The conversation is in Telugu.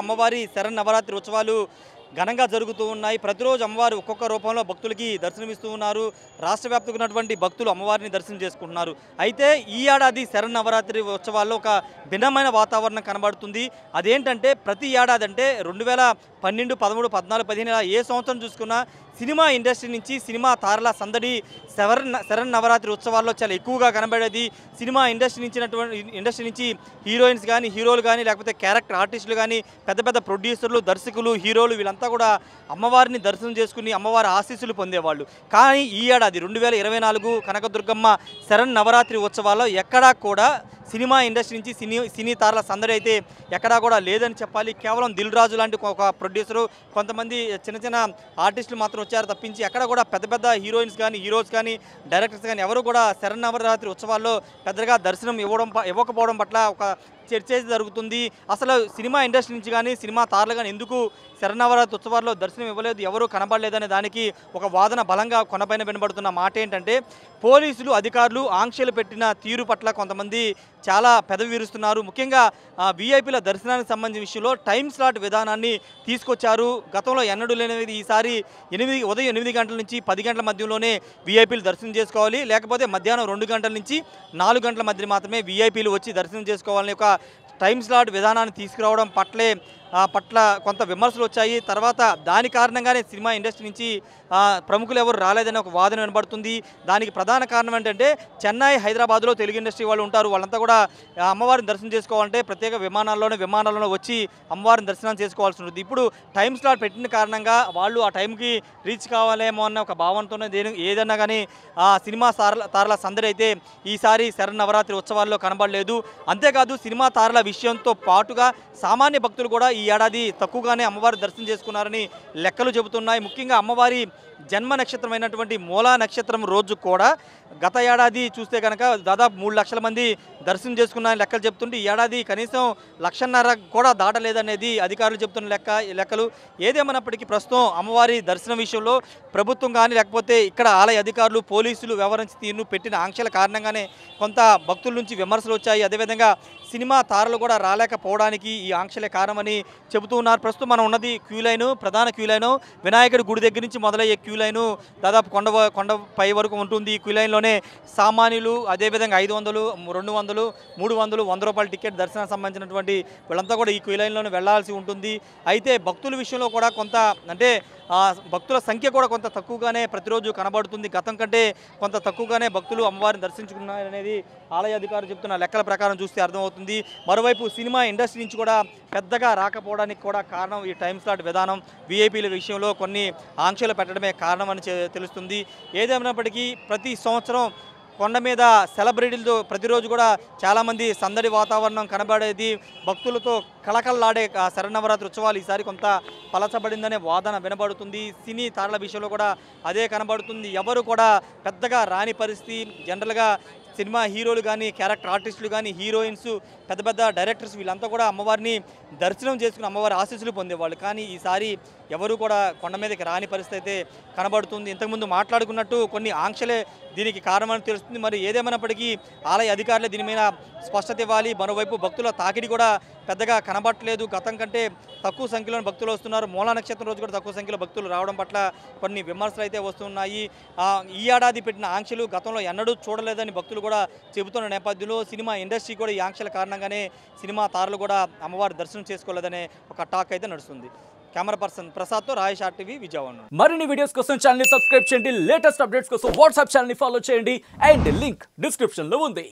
అమ్మవారి నవరాత్రి ఉత్సవాలు ఘనంగా జరుగుతూ ఉన్నాయి ప్రతిరోజు అమ్మవారు ఒక్కొక్క రూపంలో భక్తులకి దర్శనమిస్తూ ఉన్నారు రాష్ట్ర వ్యాప్తంగా ఉన్నటువంటి భక్తులు అమ్మవారిని దర్శనం చేసుకుంటున్నారు అయితే ఈ ఏడాది శరన్నవరాత్రి ఉత్సవాల్లో ఒక భిన్నమైన వాతావరణం కనబడుతుంది అదేంటంటే ప్రతి ఏడాది అంటే రెండు వేల పన్నెండు పదమూడు పద్నాలుగు పదిహేను ఏ సంవత్సరం చూసుకున్నా సినిమా ఇండస్ట్రీ నుంచి సినిమా తారల సందడి శరణ శరణ్ నవరాత్రి ఉత్సవాల్లో చాలా ఎక్కువగా కనబడేది సినిమా ఇండస్ట్రీ నుంచినటువంటి ఇండస్ట్రీ నుంచి హీరోయిన్స్ కానీ హీరోలు కానీ లేకపోతే క్యారెక్టర్ ఆర్టిస్టులు కానీ పెద్ద పెద్ద ప్రొడ్యూసర్లు దర్శకులు హీరోలు వీళ్ళంతా అంతా కూడా అమ్మవారిని దర్శనం చేసుకుని అమ్మవారి ఆశీస్సులు పొందేవాళ్ళు కానీ ఈ ఏడాది రెండు వేల ఇరవై నాలుగు కనకదుర్గమ్మ శరణ్ నవరాత్రి ఉత్సవాల్లో ఎక్కడా కూడా సినిమా ఇండస్ట్రీ నుంచి సినీ సినీ తారల సందడి అయితే ఎక్కడా కూడా లేదని చెప్పాలి కేవలం దిల్ రాజు లాంటి ఒక ప్రొడ్యూసరు కొంతమంది చిన్న చిన్న ఆర్టిస్టులు మాత్రం వచ్చారు తప్పించి ఎక్కడ కూడా పెద్ద పెద్ద హీరోయిన్స్ కానీ హీరోస్ కానీ డైరెక్టర్స్ కానీ ఎవరు కూడా శరణ్ నవరాత్రి ఉత్సవాల్లో పెద్దగా దర్శనం ఇవ్వడం ఇవ్వకపోవడం పట్ల ఒక చర్చ జరుగుతుంది అసలు సినిమా ఇండస్ట్రీ నుంచి కానీ సినిమా తారలు కానీ ఎందుకు శరణవరాత్రి ఉత్సవాల్లో దర్శనం ఇవ్వలేదు ఎవరూ కనబడలేదనే దానికి ఒక వాదన బలంగా కొనపైన వినబడుతున్న మాట ఏంటంటే పోలీసులు అధికారులు ఆంక్షలు పెట్టిన తీరు పట్ల కొంతమంది చాలా పెదవి విరుస్తున్నారు ముఖ్యంగా వీఐపీల దర్శనానికి సంబంధించిన విషయంలో టైం స్లాట్ విధానాన్ని తీసుకొచ్చారు గతంలో ఎన్నడూ లేనిది ఈసారి ఎనిమిది ఉదయం ఎనిమిది గంటల నుంచి పది గంటల మధ్యలోనే వీఐపీలు దర్శనం చేసుకోవాలి లేకపోతే మధ్యాహ్నం రెండు గంటల నుంచి నాలుగు గంటల మధ్య మాత్రమే వీఐపీలు వచ్చి దర్శనం చేసుకోవాలని ఒక టైమ్స్ లాడ్ విధానాన్ని తీసుకురావడం పట్లే పట్ల కొంత విమర్శలు వచ్చాయి తర్వాత దాని కారణంగానే సినిమా ఇండస్ట్రీ నుంచి ప్రముఖులు ఎవరు రాలేదని ఒక వాదన వినబడుతుంది దానికి ప్రధాన కారణం ఏంటంటే చెన్నై హైదరాబాద్లో తెలుగు ఇండస్ట్రీ వాళ్ళు ఉంటారు వాళ్ళంతా కూడా అమ్మవారిని దర్శనం చేసుకోవాలంటే ప్రత్యేక విమానాల్లోనే విమానాల్లోనే వచ్చి అమ్మవారిని దర్శనం చేసుకోవాల్సి ఉంటుంది ఇప్పుడు టైం స్లాట్ పెట్టిన కారణంగా వాళ్ళు ఆ టైంకి రీచ్ కావాలేమో అన్న ఒక భావనతోనే దేని ఏదన్నా కానీ ఆ సినిమా తారల తారల సందడి అయితే ఈసారి శరన్నవరాత్రి ఉత్సవాల్లో కనబడలేదు అంతేకాదు సినిమా తారల విషయంతో పాటుగా సామాన్య భక్తులు కూడా ఈ ఏడాది తక్కువగానే అమ్మవారి దర్శనం చేసుకున్నారని లెక్కలు చెబుతున్నాయి ముఖ్యంగా అమ్మవారి జన్మ నక్షత్రమైనటువంటి మూలా నక్షత్రం రోజు కూడా గత ఏడాది చూస్తే కనుక దాదాపు మూడు లక్షల మంది దర్శనం చేసుకున్నారని లెక్కలు చెప్తుంటే ఈ ఏడాది కనీసం లక్షన్నర కూడా దాటలేదనేది అధికారులు చెబుతున్న లెక్క లెక్కలు ఏదేమైనప్పటికీ ప్రస్తుతం అమ్మవారి దర్శనం విషయంలో ప్రభుత్వం కానీ లేకపోతే ఇక్కడ ఆలయ అధికారులు పోలీసులు వ్యవహరించి తీరును పెట్టిన ఆంక్షల కారణంగానే కొంత భక్తుల నుంచి విమర్శలు వచ్చాయి అదేవిధంగా సినిమా తారలు కూడా రాలేకపోవడానికి ఈ ఆంక్షలే కారణమని చెబుతూ ఉన్నారు ప్రస్తుతం మనం ఉన్నది క్యూ లైను ప్రధాన క్యూ లైను వినాయకుడి గుడి దగ్గర నుంచి మొదలయ్యే క్యూ లైను దాదాపు కొండ కొండ పై వరకు ఉంటుంది ఈ క్యూ లైన్లోనే సామాన్యులు అదేవిధంగా ఐదు వందలు రెండు వందలు మూడు వందలు వంద రూపాయల టికెట్ దర్శనానికి సంబంధించినటువంటి వీళ్ళంతా కూడా ఈ క్యూ లైన్లోనే వెళ్లాల్సి ఉంటుంది అయితే భక్తుల విషయంలో కూడా కొంత అంటే భక్తుల సంఖ్య కూడా కొంత తక్కువగానే ప్రతిరోజు కనబడుతుంది గతం కంటే కొంత తక్కువగానే భక్తులు అమ్మవారిని దర్శించుకున్నారనేది ఆలయ అధికారులు చెప్తున్న లెక్కల ప్రకారం చూస్తే అర్థమవుతుంది జరుగుతుంది మరోవైపు సినిమా ఇండస్ట్రీ నుంచి కూడా పెద్దగా రాకపోవడానికి కూడా కారణం ఈ టైం స్లాట్ విధానం వీఐపీల విషయంలో కొన్ని ఆంక్షలు పెట్టడమే కారణం అని తెలుస్తుంది ఏదేమైనప్పటికీ ప్రతి సంవత్సరం కొండ మీద సెలబ్రిటీలతో ప్రతిరోజు కూడా చాలామంది సందడి వాతావరణం కనబడేది భక్తులతో కళకళలాడే శరణవరాత్రి ఉత్సవాలు ఈసారి కొంత పలచబడిందనే వాదన వినబడుతుంది సినీ తారల విషయంలో కూడా అదే కనబడుతుంది ఎవరు కూడా పెద్దగా రాని పరిస్థితి జనరల్గా సినిమా హీరోలు కానీ క్యారెక్టర్ ఆర్టిస్టులు కానీ హీరోయిన్స్ పెద్ద పెద్ద డైరెక్టర్స్ వీళ్ళంతా కూడా అమ్మవారిని దర్శనం చేసుకుని అమ్మవారి ఆశీస్సులు పొందేవాళ్ళు కానీ ఈసారి ఎవరు కూడా కొండ మీదకి రాని పరిస్థితి అయితే కనబడుతుంది ఇంతకుముందు మాట్లాడుకున్నట్టు కొన్ని ఆంక్షలే దీనికి కారణమని తెలుస్తుంది మరి ఏదేమైనప్పటికీ ఆలయ అధికారులు దీని మీద స్పష్టత ఇవ్వాలి మరోవైపు భక్తుల తాకిడి కూడా పెద్దగా కనబట్టలేదు గతం కంటే తక్కువ సంఖ్యలో భక్తులు వస్తున్నారు మూలా నక్షత్రం రోజు కూడా తక్కువ సంఖ్యలో భక్తులు రావడం పట్ల కొన్ని విమర్శలు అయితే వస్తున్నాయి ఈ ఏడాది పెట్టిన ఆంక్షలు గతంలో ఎన్నడూ చూడలేదని భక్తులు కూడా చెబుతున్న నేపథ్యంలో సినిమా ఇండస్ట్రీ కూడా ఈ ఆంక్షల కారణంగానే సినిమా తారలు కూడా అమ్మవారి దర్శనం చేసుకోలేదనే ఒక టాక్ అయితే నడుస్తుంది కెమెరా పర్సన్ ప్రసాద్ తో టీవీ విజయవాడ మరిన్ని వీడియోస్ కోసం ఛానల్ సబ్స్క్రైబ్ చేయండి లేటెస్ట్ అప్డేట్స్ కోసం వాట్సాప్ ఛానల్ ఫాలో చేయండి అండ్ లింక్ డిస్క్రిప్షన్ లో ఉంది